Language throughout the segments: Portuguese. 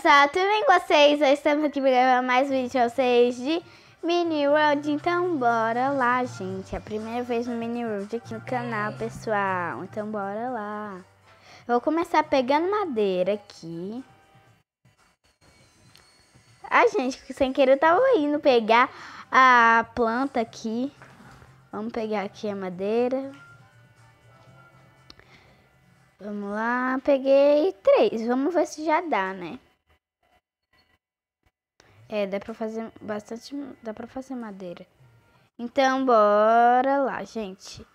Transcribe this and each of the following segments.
pessoal, tudo bem com vocês? Hoje estamos aqui para gravar mais vídeo de vocês de Mini World, então bora lá, gente. É a primeira vez no Mini World aqui no canal, pessoal, então bora lá. Eu vou começar pegando madeira aqui. Ai, ah, gente, sem querer eu tava indo pegar a planta aqui. Vamos pegar aqui a madeira. Vamos lá, peguei três. Vamos ver se já dá, né? É, dá pra fazer bastante. Dá pra fazer madeira. Então, bora lá, gente.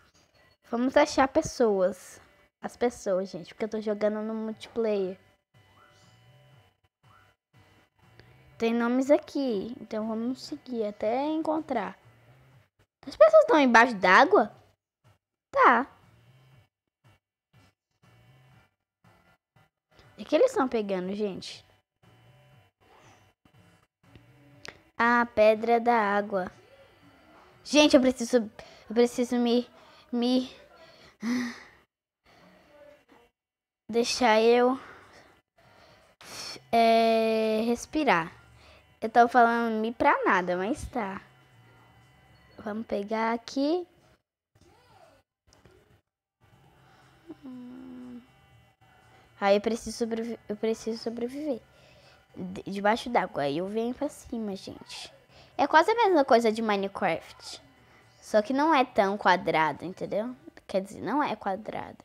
Vamos achar pessoas. As pessoas, gente, porque eu tô jogando no multiplayer. Tem nomes aqui, então vamos seguir até encontrar. As pessoas estão embaixo d'água? Tá. O é que eles estão pegando, gente? a pedra da água. Gente, eu preciso. Eu preciso me. Me. Deixar eu. É, respirar. Eu tava falando me pra nada, mas tá. Vamos pegar aqui. Aí eu preciso, sobreviver. eu preciso sobreviver debaixo d'água. Aí eu venho pra cima, gente. É quase a mesma coisa de Minecraft. Só que não é tão quadrado, entendeu? Quer dizer, não é quadrado.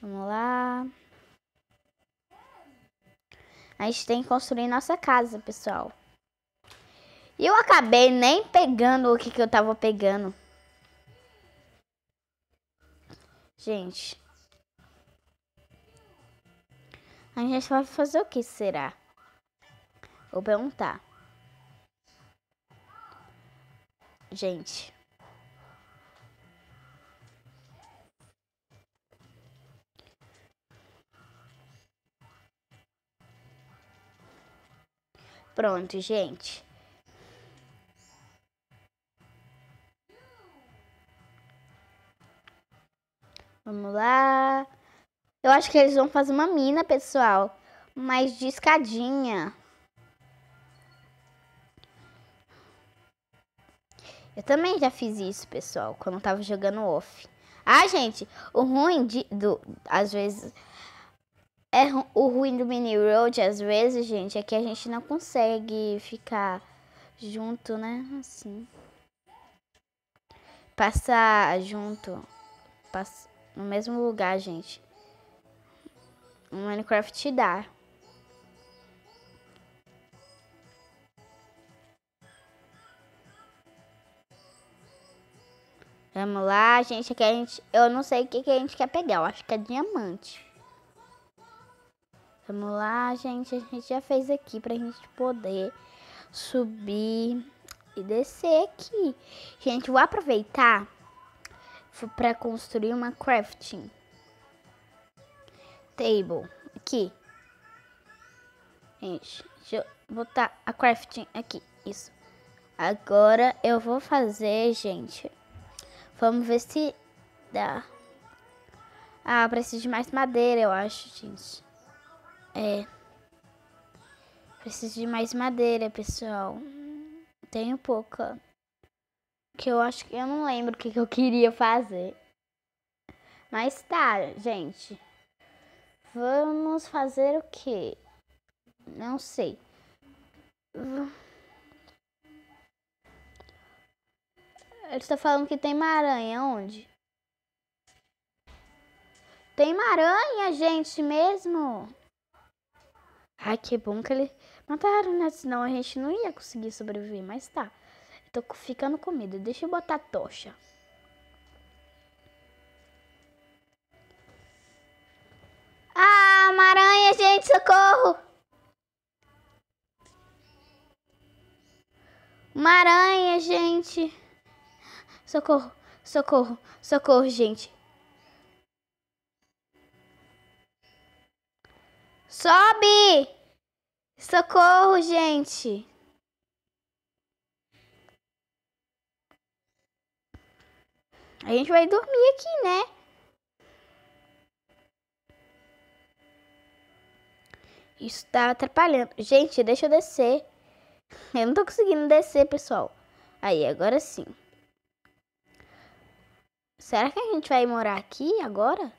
Vamos lá. A gente tem que construir nossa casa, pessoal. E eu acabei nem pegando o que, que eu tava pegando. Gente. A gente vai fazer o que, será? Vou perguntar. Gente. Pronto, gente. Vamos lá. Eu acho que eles vão fazer uma mina, pessoal. Mas de escadinha. Eu também já fiz isso, pessoal, quando eu tava jogando off. Ah, gente, o ruim de, do, às vezes, é o ruim do mini road, às vezes, gente, é que a gente não consegue ficar junto, né? Assim. Passar junto, pass no mesmo lugar, gente. O Minecraft te dá. Vamos lá, gente. Aqui é a gente, eu não sei o que, que a gente quer pegar. Eu acho que é diamante. Vamos lá, gente. A gente já fez aqui pra gente poder subir e descer aqui. Gente, vou aproveitar pra construir uma crafting table aqui. Gente, deixa eu botar a crafting aqui. Isso. Agora eu vou fazer, gente Vamos ver se dá. Ah, preciso de mais madeira, eu acho, gente. É. Preciso de mais madeira, pessoal. Tenho pouca. Que eu acho que eu não lembro o que, que eu queria fazer. Mas tá, gente. Vamos fazer o quê? Não sei. Ele estão tá falando que tem uma aranha. Onde? Tem uma aranha, gente, mesmo? Ai, que bom que eles mataram, né? Senão a gente não ia conseguir sobreviver, mas tá. Tô ficando com medo. Deixa eu botar a tocha. Ah, uma aranha, gente, socorro! Uma aranha, gente. Socorro, socorro, socorro, gente. Sobe! Socorro, gente. A gente vai dormir aqui, né? Isso tá atrapalhando. Gente, deixa eu descer. Eu não tô conseguindo descer, pessoal. Aí, agora sim. Será que a gente vai morar aqui agora?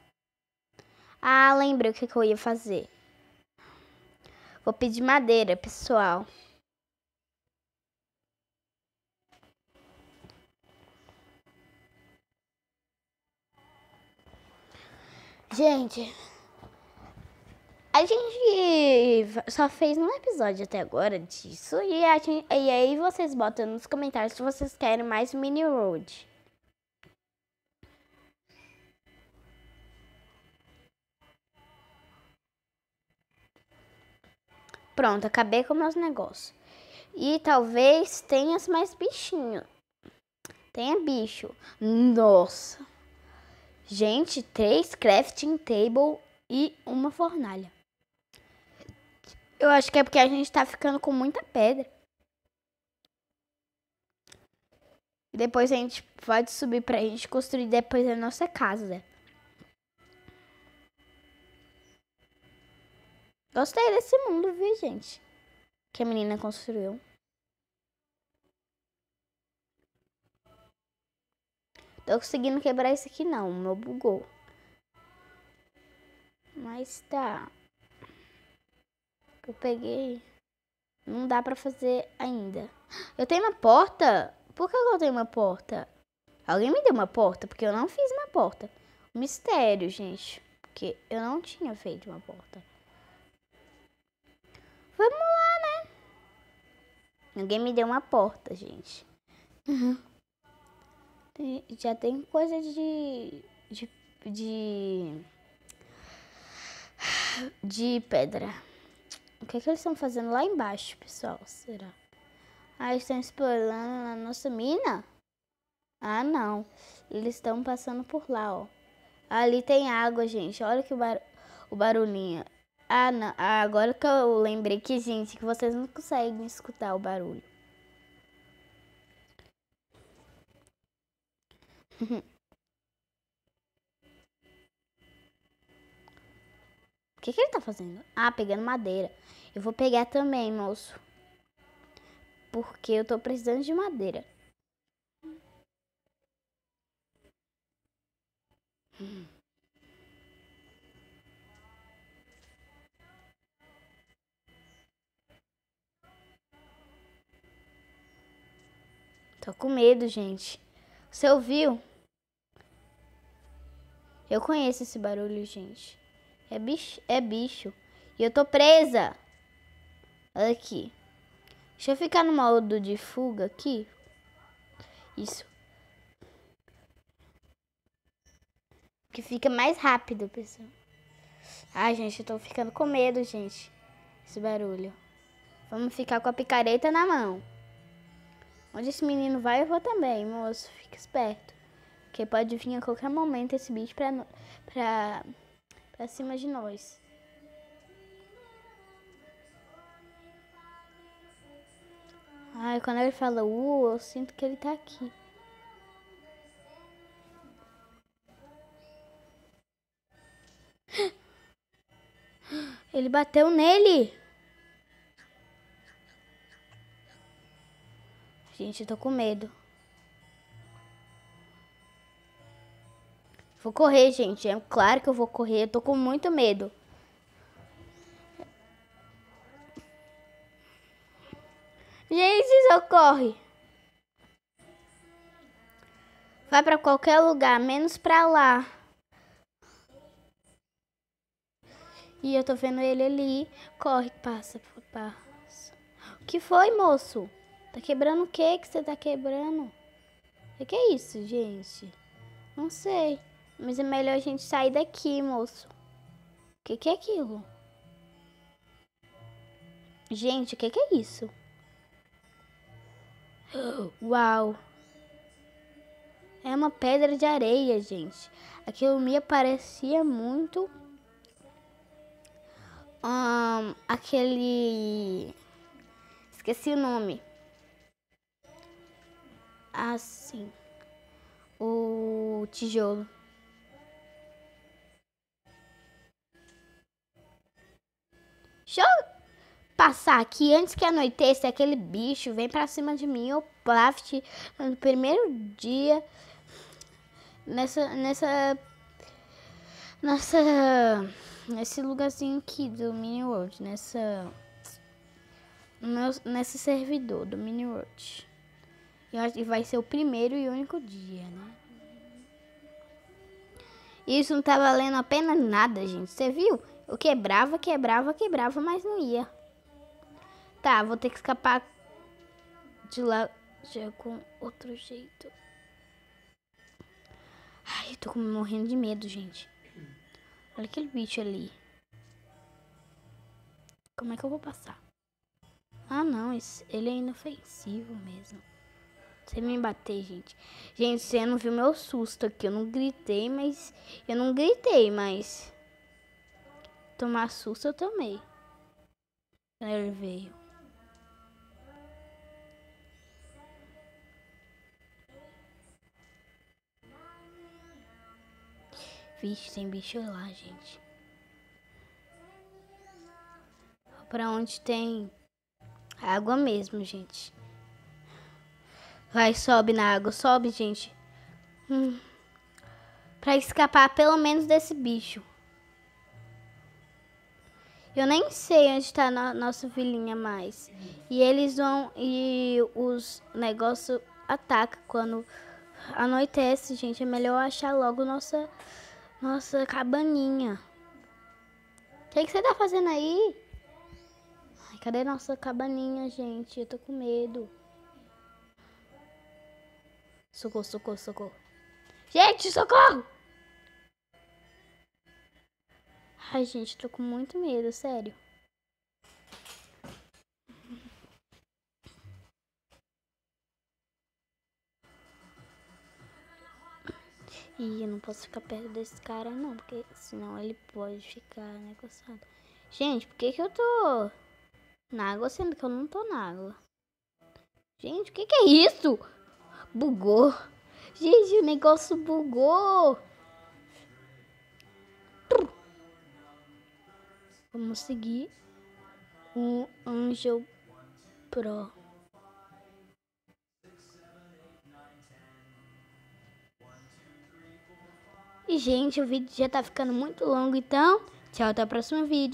Ah, lembrei o que, eu ia fazer. Vou pedir madeira, pessoal. Gente, a gente só fez um episódio até agora disso. E, gente, e aí vocês botam nos comentários se vocês querem mais mini road. Pronto, acabei com meus negócios. E talvez tenha mais bichinho. Tenha bicho. Nossa. Gente, três crafting table e uma fornalha. Eu acho que é porque a gente tá ficando com muita pedra. Depois a gente pode subir pra gente construir depois a nossa casa. Gostei desse mundo, viu, gente? Que a menina construiu. Tô conseguindo quebrar isso aqui não, o meu bugou. Mas tá. Eu peguei. Não dá pra fazer ainda. Eu tenho uma porta? Por que eu tenho uma porta? Alguém me deu uma porta? Porque eu não fiz uma porta. Mistério, gente. Porque eu não tinha feito uma porta. Vamos lá, né? Ninguém me deu uma porta, gente. Uhum. já tem coisa de, de. de. de, pedra. O que, é que eles estão fazendo lá embaixo, pessoal? Será? Ah, estão explorando a nossa mina? Ah, não. Eles estão passando por lá, ó. Ali tem água, gente. Olha que bar o barulhinho. Ah, não. Ah, agora que eu lembrei que, gente, que vocês não conseguem escutar o barulho. O que, que ele tá fazendo? Ah, pegando madeira. Eu vou pegar também, moço. Porque eu tô precisando de madeira. medo, gente. Você ouviu? Eu conheço esse barulho, gente. É bicho, é bicho. E eu tô presa. Olha aqui. Deixa eu ficar no modo de fuga aqui. Isso. Que fica mais rápido, pessoal. Ai, gente, eu tô ficando com medo, gente. Esse barulho. Vamos ficar com a picareta na mão. Onde esse menino vai, eu vou também, moço. Fica esperto. Porque pode vir a qualquer momento esse bicho pra, pra... pra cima de nós. Ai, quando ele fala U, uh, eu sinto que ele tá aqui. Ele bateu nele! Gente, eu tô com medo. Vou correr, gente. É claro que eu vou correr. Eu tô com muito medo. Gente, socorre. Vai pra qualquer lugar, menos pra lá. E eu tô vendo ele ali. Corre, passa, passa. O que foi, moço? Tá quebrando o que que você tá quebrando? O é que é isso, gente? Não sei. Mas é melhor a gente sair daqui, moço. O que, que é aquilo? Gente, o que, que é isso? Uau! É uma pedra de areia, gente. Aquilo me parecia muito... Um, aquele... Esqueci o nome assim o tijolo. Deixa eu passar aqui antes que anoiteça aquele bicho vem para cima de mim. o plaft no primeiro dia nessa nessa nessa nesse lugarzinho aqui do Mini World, nessa nesse servidor do Mini World. Eu acho que vai ser o primeiro e único dia, né? Isso não tá valendo a pena nada, gente. Você viu? Eu quebrava, quebrava, quebrava, mas não ia. Tá, vou ter que escapar de lá já com outro jeito. Ai, eu tô morrendo de medo, gente. Olha aquele bicho ali. Como é que eu vou passar? Ah, não. Ele é inofensivo mesmo. Você me bater, gente. Gente, você não viu meu susto aqui. Eu não gritei, mas. Eu não gritei, mas. Tomar susto eu tomei. ele veio. Vixe, tem bicho lá, gente. Pra onde tem água mesmo, gente. Vai, sobe na água, sobe, gente. Hum. Pra escapar pelo menos desse bicho. Eu nem sei onde está no, nossa vilinha mais. E eles vão. E os negócios atacam quando anoitece, gente. É melhor achar logo nossa, nossa cabaninha. O que, que você tá fazendo aí? Ai, cadê nossa cabaninha, gente? Eu tô com medo. Socorro, socorro, socorro. Gente, socorro! Ai, gente, tô com muito medo, sério. E eu não posso ficar perto desse cara, não, porque senão ele pode ficar negociado. Gente, por que que eu tô na água, sendo que eu não tô na água? Gente, o que que é isso? Bugou. Gente, o negócio bugou. Vamos seguir o Angel Pro. E, gente, o vídeo já tá ficando muito longo, então, tchau, até o próximo vídeo.